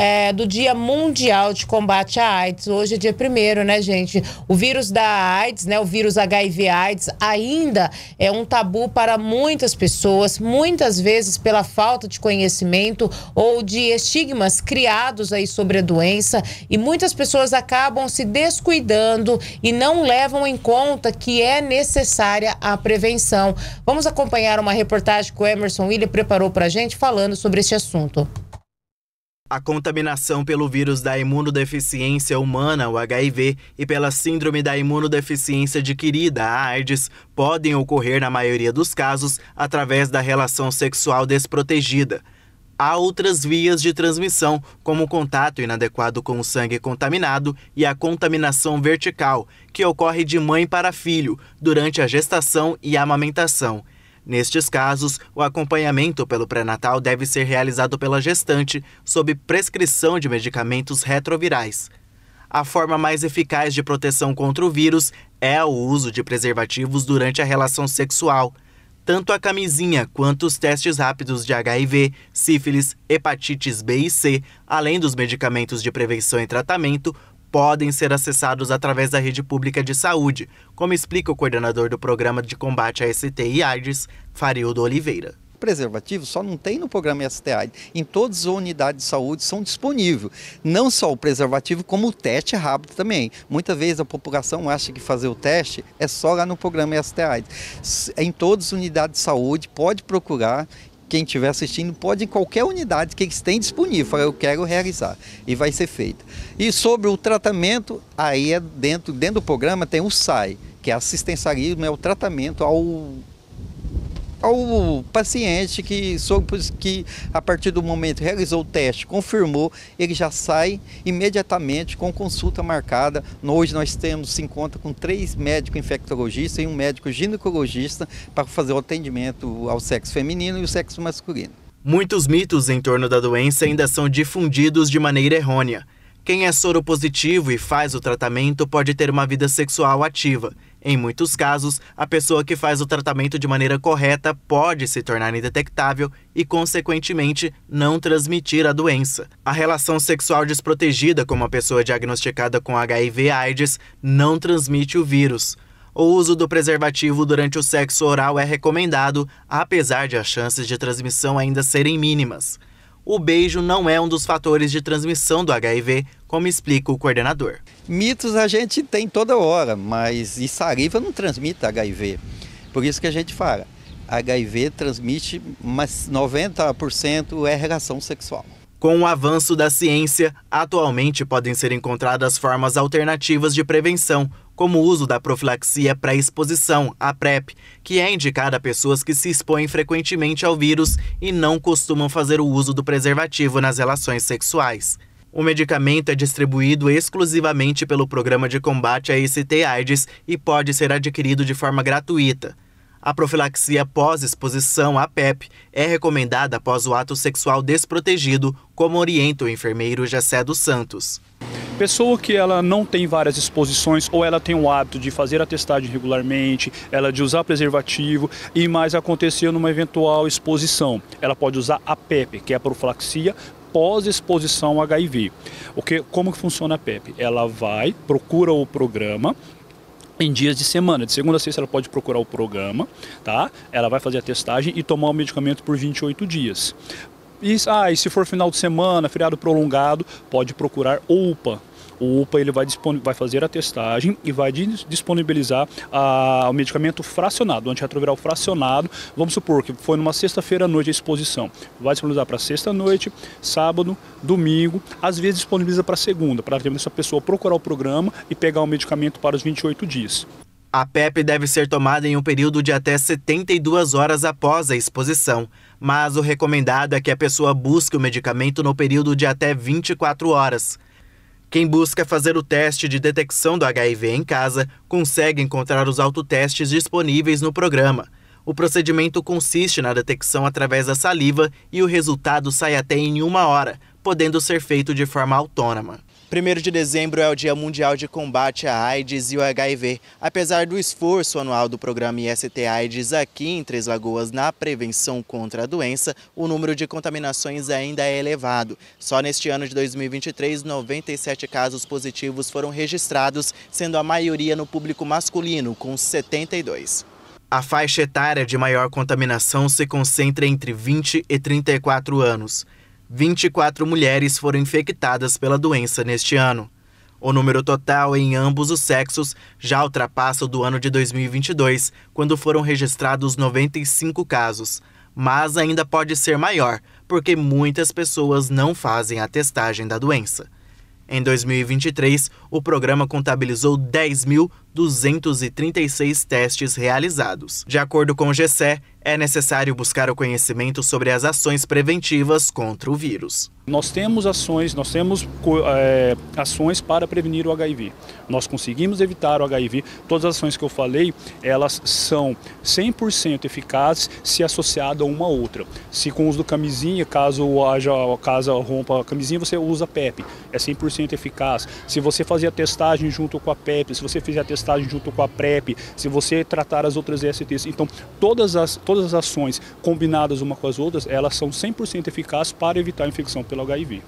é, do Dia Mundial de Combate à AIDS. Hoje é dia primeiro, né, gente? O vírus da AIDS, né, o vírus HIV/AIDS, ainda é um tabu para muitas pessoas, muitas vezes pela falta de conhecimento ou de estigmas criados aí sobre a doença. E muitas pessoas acabam se descuidando e não levam em conta que é necessária a prevenção. Vamos acompanhar uma reportagem que o Emerson William preparou para a gente falando sobre este assunto. A contaminação pelo vírus da imunodeficiência humana, o HIV, e pela síndrome da imunodeficiência adquirida, a AIDS, podem ocorrer, na maioria dos casos, através da relação sexual desprotegida. Há outras vias de transmissão, como o contato inadequado com o sangue contaminado e a contaminação vertical, que ocorre de mãe para filho, durante a gestação e a amamentação. Nestes casos, o acompanhamento pelo pré-natal deve ser realizado pela gestante, sob prescrição de medicamentos retrovirais. A forma mais eficaz de proteção contra o vírus é o uso de preservativos durante a relação sexual. Tanto a camisinha quanto os testes rápidos de HIV, sífilis, hepatites B e C, além dos medicamentos de prevenção e tratamento, podem ser acessados através da rede pública de saúde, como explica o coordenador do Programa de Combate à ST e AIDS, Farildo Oliveira preservativo só não tem no programa STI, Em todas as unidades de saúde são disponíveis. Não só o preservativo, como o teste rápido também. Muitas vezes a população acha que fazer o teste é só lá no programa STI. Em todas as unidades de saúde, pode procurar quem estiver assistindo pode em qualquer unidade que eles têm disponível, falar eu quero realizar e vai ser feito. E sobre o tratamento, aí é dentro, dentro do programa tem o SAI, que é assistencialismo, é o tratamento ao ao paciente que, que a partir do momento realizou o teste, confirmou, ele já sai imediatamente com consulta marcada. Hoje nós temos, se encontra com três médicos infectologistas e um médico ginecologista para fazer o atendimento ao sexo feminino e o sexo masculino. Muitos mitos em torno da doença ainda são difundidos de maneira errônea. Quem é soropositivo e faz o tratamento pode ter uma vida sexual ativa em muitos casos, a pessoa que faz o tratamento de maneira correta pode se tornar indetectável e, consequentemente, não transmitir a doença. A relação sexual desprotegida com uma pessoa diagnosticada com HIV/AIDS não transmite o vírus. O uso do preservativo durante o sexo oral é recomendado, apesar de as chances de transmissão ainda serem mínimas o beijo não é um dos fatores de transmissão do HIV, como explica o coordenador. Mitos a gente tem toda hora, mas e saliva não transmite HIV. Por isso que a gente fala, HIV transmite, mas 90% é relação sexual. Com o avanço da ciência, atualmente podem ser encontradas formas alternativas de prevenção, como o uso da profilaxia pré-exposição, a PrEP, que é indicada a pessoas que se expõem frequentemente ao vírus e não costumam fazer o uso do preservativo nas relações sexuais. O medicamento é distribuído exclusivamente pelo Programa de Combate à ICT-AIDS e pode ser adquirido de forma gratuita. A profilaxia pós-exposição à PEP é recomendada após o ato sexual desprotegido, como orienta o enfermeiro Jacé dos Santos. Pessoa que ela não tem várias exposições ou ela tem o hábito de fazer a testagem regularmente, ela de usar preservativo e mais acontecendo numa eventual exposição. Ela pode usar a PEP, que é a profilaxia pós-exposição ao HIV. O que, como que funciona a PEP? Ela vai, procura o programa, em dias de semana. De segunda a sexta ela pode procurar o programa, tá? Ela vai fazer a testagem e tomar o medicamento por 28 dias. E, ah, e se for final de semana, feriado prolongado, pode procurar OUPA, o UPA ele vai, vai fazer a testagem e vai disponibilizar a, o medicamento fracionado, o antirretroviral fracionado. Vamos supor que foi numa sexta-feira à noite a exposição. Vai disponibilizar para sexta-noite, sábado, domingo, às vezes disponibiliza para segunda, para essa pessoa procurar o programa e pegar o medicamento para os 28 dias. A PEP deve ser tomada em um período de até 72 horas após a exposição, mas o recomendado é que a pessoa busque o medicamento no período de até 24 horas. Quem busca fazer o teste de detecção do HIV em casa consegue encontrar os autotestes disponíveis no programa. O procedimento consiste na detecção através da saliva e o resultado sai até em uma hora, podendo ser feito de forma autônoma. 1 de dezembro é o Dia Mundial de Combate à AIDS e o HIV. Apesar do esforço anual do programa IST AIDS aqui em Três Lagoas na prevenção contra a doença, o número de contaminações ainda é elevado. Só neste ano de 2023, 97 casos positivos foram registrados, sendo a maioria no público masculino, com 72. A faixa etária de maior contaminação se concentra entre 20 e 34 anos. 24 mulheres foram infectadas pela doença neste ano. O número total em ambos os sexos já ultrapassa o do ano de 2022, quando foram registrados 95 casos. Mas ainda pode ser maior, porque muitas pessoas não fazem a testagem da doença. Em 2023, o programa contabilizou 236 testes realizados. De acordo com o GCE, é necessário buscar o conhecimento sobre as ações preventivas contra o vírus. Nós temos ações, nós temos é, ações para prevenir o HIV. Nós conseguimos evitar o HIV. Todas as ações que eu falei, elas são 100% eficazes se associadas a uma outra. Se com o uso do camisinha, caso haja caso rompa a camisinha, você usa a PEP, é 100% eficaz. Se você fazer a testagem junto com a PEP, se você fizer a testagem estágio junto com a PrEP, se você tratar as outras ESTs. Então, todas as, todas as ações combinadas uma com as outras, elas são 100% eficazes para evitar a infecção pelo HIV.